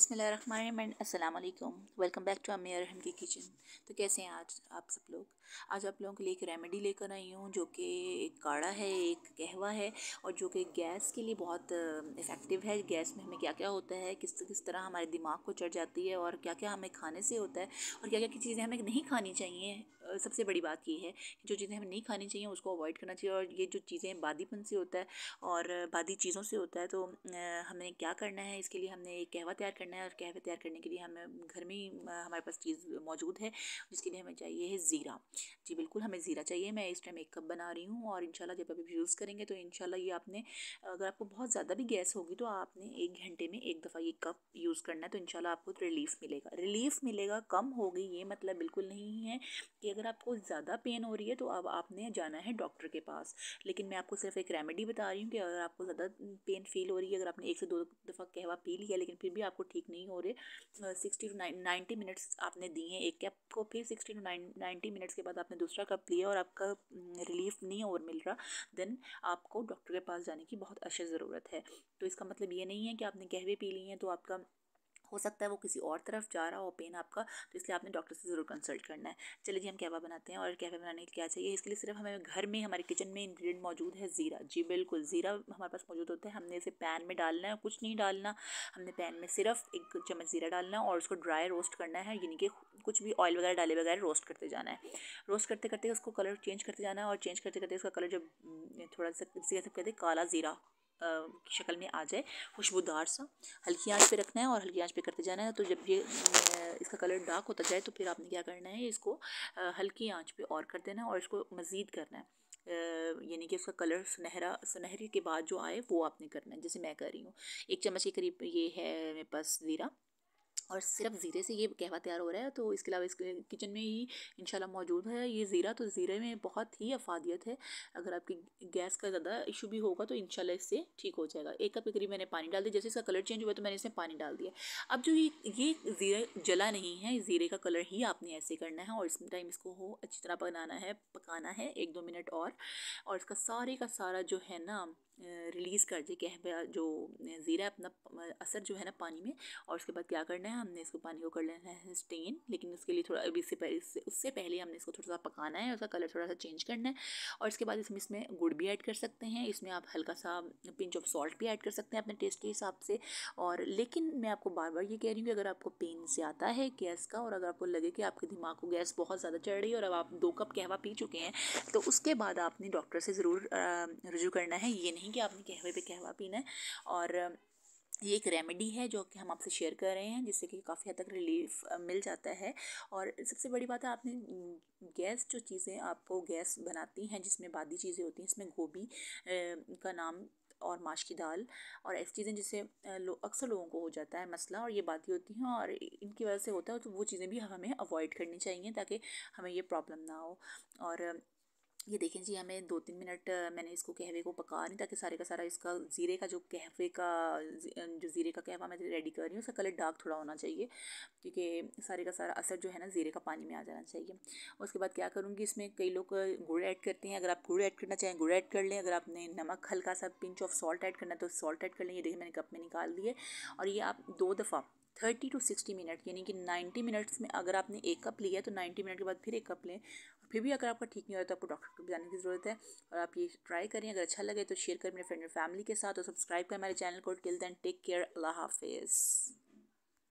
अस्सलाम वालेकुम welcome back to अमीर रहम की किचन तो कैसे हैं आज आप सब लोग आज आप लोगों के लिए एक रेमेडी लेकर आई हूँ जो कि एक काढ़ा है एक कहवा है और जो कि गैस के लिए बहुत इफ़ेक्टिव है गैस में हमें क्या क्या होता है किस किस तरह हमारे दिमाग को चढ़ जाती है और क्या क्या हमें खाने से होता है और क्या क्या चीज़ें हमें नहीं खानी चाहिए सबसे बड़ी बात ये है कि जो चीज़ें हमें नहीं खानी चाहिए उसको अवॉइड करना चाहिए और ये जो चीज़ें बादीपन से होता है और बादी चीज़ों से होता है तो हमें क्या करना है इसके लिए हमने एक कहवा तैयार करना है और कहवा तैयार करने के लिए हमें घर में ही हमारे पास चीज़ मौजूद है जिसके लिए हमें चाहिए है ज़ीरा जी बिल्कुल हमें ज़ीरा चाहिए मैं इस टाइम एक कप बना रही हूँ और इनशाला जब आप यूज़ करेंगे तो इनशाला ये आपने अगर आपको बहुत ज़्यादा भी गैस होगी तो आपने एक घंटे में एक दफ़ा ये कप यूज़ करना है तो इनशाला आपको रिलीफ मिलेगा रिलीफ मिलेगा कम होगी ये मतलब बिल्कुल नहीं है कि अगर आपको ज़्यादा पेन हो रही है तो अब आपने जाना है डॉक्टर के पास लेकिन मैं आपको सिर्फ एक रेमेडी बता रही हूँ कि अगर आपको ज़्यादा पेन फील हो रही है अगर आपने एक से दो दफ़ा कहवा पी लिया लेकिन फिर भी आपको ठीक नहीं हो रहे सिक्सटी टू नाइन्टी मिनट्स आपने दिए एक कप को फिर सिक्सटी टू नाइन्टी मिनट्स के बाद आपने दूसरा कप लिया और आपका रिलीफ नहीं और मिल रहा देन आपको डॉक्टर के पास जाने की बहुत अच्छी ज़रूरत है तो इसका मतलब ये नहीं है कि आपने कहवे पी लिए हैं तो आपका हो सकता है वो किसी और तरफ जा रहा हो पेन आपका तो इसलिए आपने डॉक्टर से ज़रूर कंसल्ट करना है चलिए जी हम कैफ़ा बनाते हैं और कैफे बनाने के क्या चाहिए इसके लिए सिर्फ हमें घर में हमारे किचन में इन्ग्रीडियंट मौजूद है ज़ीरा जी बिल्कुल ज़ीरा हमारे पास मौजूद होता है हमने इसे पैन में डालना है कुछ नहीं डालना हमने पैन में सिर्फ एक चम्मच ज़ीरा डालना है और उसको ड्राई रोस्ट करना है यानी कि कुछ भी ऑयल वगैरह डाले बगैर रोस्ट करते जाना है रोस्ट करते करते उसको कलर चेंज करते जाना है और चेंज करते करते उसका कलर जब हम्म, थोड़ा सा कहते काला ज़ीरा की शक्ल में आ जाए खुशबूदार सा हल्की आंच पे रखना है और हल्की आंच पे करते जाना है तो जब ये इसका कलर डार्क होता जाए तो फिर आपने क्या करना है इसको हल्की आंच पे और कर देना है और इसको मज़ीद करना है यानी कि उसका कलर सुनहरा सुनहरी के बाद जो आए वो आपने करना है जैसे मैं कर रही हूँ एक चम्मच के करीब ये है मेरे पास ज़ीरा और सिर्फ ज़ीरे से ये कहवा तैयार हो रहा है तो इसके अलावा इस किचन में ही इंशाल्लाह मौजूद है ये ज़ीरा तो ज़ीरे में बहुत ही अफादियत है अगर आपकी गैस का ज़्यादा इशू भी होगा तो इनशाला इससे ठीक हो जाएगा एक कप के करीब मैंने पानी डाल दिया जैसे इसका कलर चेंज हुआ तो मैंने इसमें पानी डाल दिया अब जो ये ये ज़ीरा जला नहीं है ज़ीरे का कलर ही आपने ऐसे करना है और इस टाइम इसको हो अच्छी तरह बनाना है पकाना है एक दो मिनट और, और इसका सारे का सारा जो है ना रिलीज़ कर दिए कह जो ज़ीरा अपना असर जो है ना पानी में और उसके बाद क्या करना है हमने इसको पानी को कर लेना है स्टेन लेकिन उसके लिए थोड़ा अभी इससे पहले उससे पहले हमने इसको थोड़ा सा पकाना है उसका कलर थोड़ा सा चेंज करना है और इसके बाद इसमें इसमें गुड़ भी ऐड कर सकते हैं इसमें आप हल्का सा पिंच ऑफ सॉल्ट भी ऐड कर सकते हैं अपने टेस्ट के हिसाब से और लेकिन मैं आपको बार बार ये कह रही हूँ कि अगर आपको पेन ज़्यादा है गैस का और अगर आपको लगे कि आपके दिमाग को गैस बहुत ज़्यादा चढ़ रही है और अब आप दो कप कहवा पी चुके हैं तो उसके बाद आपने डॉक्टर से ज़रूर रजू करना है ये नहीं बताएंगे आपने कहवे पे कहवा पीना है और ये एक रेमेडी है जो कि हम आपसे शेयर कर रहे हैं जिससे कि काफ़ी हद तक रिलीफ मिल जाता है और सबसे बड़ी बात है आपने गैस जो चीज़ें आपको गैस बनाती हैं जिसमें बादी चीज़ें होती हैं इसमें गोभी का नाम और माश की दाल और ऐसी चीज़ें जिससे लो, अक्सर लोगों को हो जाता है मसला और ये बातें होती हैं और इनकी वजह से होता है तो वो चीज़ें भी हमें अवॉइड करनी चाहिए ताकि हमें ये प्रॉब्लम ना हो और ये देखें जी हमें दो तीन मिनट मैंने इसको कहवे को पका रही ताकि सारे का सारा इसका ज़ीरे का जो कहवे का जो ज़ीरे का कहवा मैं रेडी कर रही हूँ उसका कलर डार्क थोड़ा होना चाहिए क्योंकि सारे का सारा असर जो है ना ज़ीरे का पानी में आ जाना चाहिए उसके बाद क्या करूँगी इसमें कई लोग गुड़ ऐड करते हैं अगर आप गुड़ ऐड करना चाहें गुड़ ऐड कर लें अगर आपने नमक हल्का सा पिंच ऑफ सॉल्ट ऐड करना तो सॉल्ट ऐड कर लें ये देखिए मैंने कप में निकाल दिए और ये आप दो दफ़ा थर्टी टू सिक्सटी मिनट यानी कि नाइन्टी मिनट्स में अगर आपने एक कप लिया तो नाइन्टी मिनट के बाद फिर एक कप लें फिर भी अगर आपका ठीक नहीं हो रहा तो आपको डॉक्टर को जाने की ज़रूरत है और आप ये ट्राई करें अगर अच्छा लगे तो शेयर करें मेरे फ्रेंड और फैमिली के साथ और सब्सक्राइब करें हमारे चैनल को टिल दैन टेक केयर अल्लाह हाफिज़